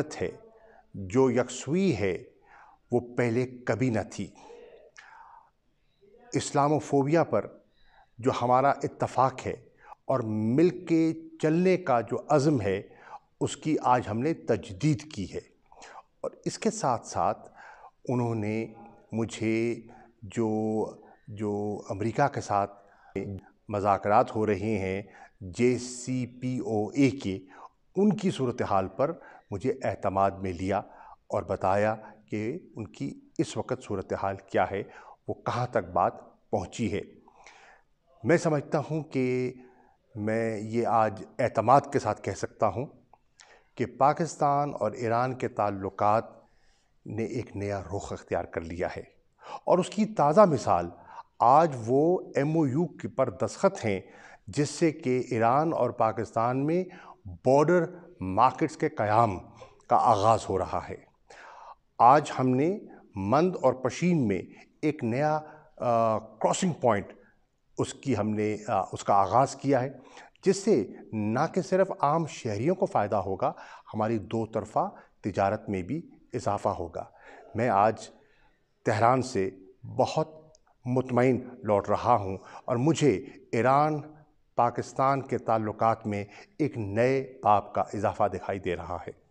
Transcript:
है जो यकसुई है वो पहले कभी न थी इस्लामोफोबिया पर जो हमारा इत्तफाक है और मिल के चलने का जो अज़म है उसकी आज हमने तजदीद की है और इसके साथ साथ उन्होंने मुझे जो जो अमेरिका के साथ मजाकरात हो रहे हैं जे सी पी ओ ए के उनकी सूरत हाल पर मुझे अहतमाद में लिया और बताया कि उनकी इस वक्त सूरत हाल क्या है वो कहाँ तक बात पहुँची है मैं समझता हूँ कि मैं ये आज अहतमाद के साथ कह सकता हूँ कि पाकिस्तान और ईरान के ताल्लुक ने एक नया रुख अख्तियार कर लिया है और उसकी ताज़ा मिसाल आज वो एम ओ यू पर दस्खत हैं जिससे कि ईरान और पाकिस्तान में बॉर्डर मार्केट्स के क़्याम का आगाज़ हो रहा है आज हमने मंद और पशीन में एक नया क्रॉसिंग पॉइंट उसकी हमने आ, उसका आगाज़ किया है जिससे ना कि सिर्फ आम शहरीों को फ़ायदा होगा हमारी दो तरफ़ा तजारत में भी इजाफ़ा होगा मैं आज तहरान से बहुत मुतमिन लौट रहा हूँ और मुझे ईरान पाकिस्तान के ताल्लुकात में एक नए बाप का इजाफा दिखाई दे रहा है